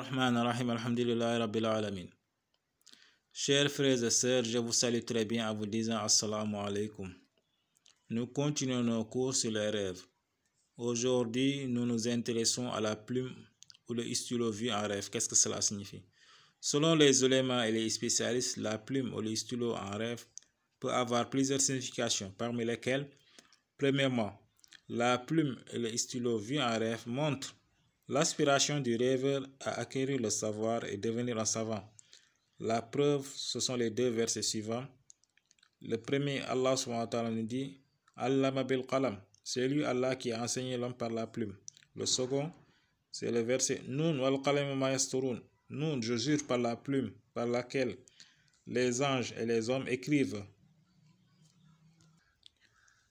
Rahman Rahim, Chers frères et sœurs, je vous salue très bien en vous disant Assalamu alaikum. Nous continuons nos cours sur les rêves. Aujourd'hui, nous nous intéressons à la plume ou le stylo vu en rêve. Qu'est-ce que cela signifie Selon les ulémas et les spécialistes, la plume ou le stylo en rêve peut avoir plusieurs significations, parmi lesquelles, premièrement, la plume et le stylo vu en rêve montrent L'aspiration du rêveur à acquérir le savoir et devenir un savant. La preuve, ce sont les deux versets suivants. Le premier, Allah nous dit qalam. C'est lui Allah qui a enseigné l'homme par la plume. Le second, c'est le verset Nun qalam je jure par la plume par laquelle les anges et les hommes écrivent.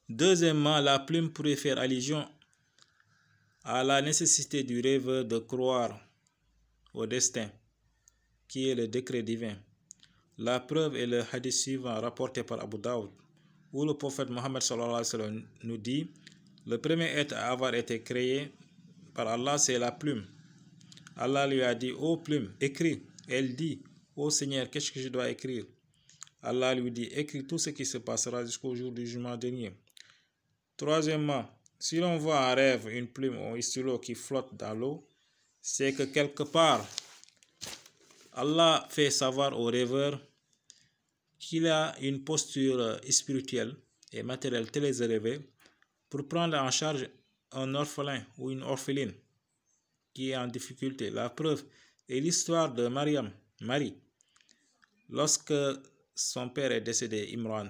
Deuxièmement, la plume pourrait faire allusion à la nécessité du rêve de croire au destin, qui est le décret divin. La preuve est le hadith suivant rapporté par Abu Daoud, où le prophète Mohammed nous dit Le premier être à avoir été créé par Allah, c'est la plume. Allah lui a dit Ô oh, plume, écris. Elle dit Ô Seigneur, qu'est-ce que je dois écrire Allah lui dit Écris tout ce qui se passera jusqu'au jour du jugement dernier. Troisièmement, si l'on voit un rêve une plume ou un stylo qui flotte dans l'eau, c'est que quelque part, Allah fait savoir au rêveur qu'il a une posture spirituelle et matérielle très élevée pour prendre en charge un orphelin ou une orpheline qui est en difficulté. La preuve est l'histoire de Mariam, Marie. Lorsque son père est décédé, Imran,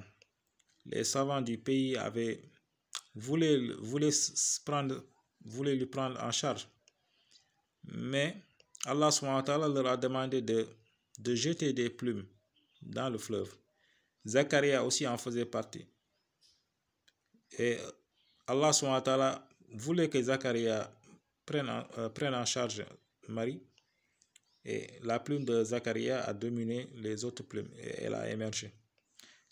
les savants du pays avaient voulait, voulait, prendre, voulait lui prendre en charge. Mais Allah leur a demandé de, de jeter des plumes dans le fleuve. Zachariah aussi en faisait partie. Et euh, Allah voulait que Zachariah prenne en, euh, prenne en charge Marie. Et la plume de Zachariah a dominé les autres plumes et elle a émergé.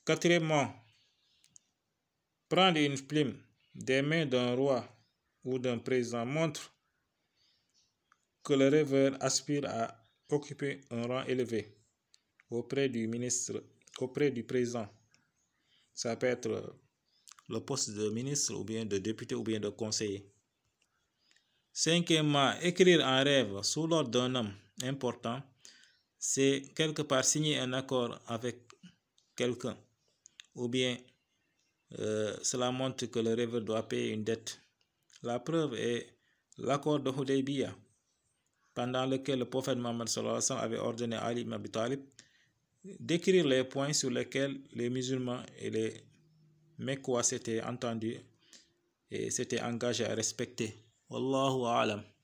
Quatrièmement, prendre une plume des mains d'un roi ou d'un président montrent que le rêveur aspire à occuper un rang élevé auprès du ministre, auprès du président. Ça peut être le poste de ministre ou bien de député ou bien de conseiller. Cinquièmement, écrire un rêve sous l'ordre d'un homme important, c'est quelque part signer un accord avec quelqu'un ou bien euh, cela montre que le rêveur doit payer une dette. La preuve est l'accord de Hudaybiyah, pendant lequel le prophète Mohammed avait ordonné Ali ibn Abi Talib d'écrire les points sur lesquels les musulmans et les Mekwa s'étaient entendus et s'étaient engagés à respecter. Wallahu a'lam.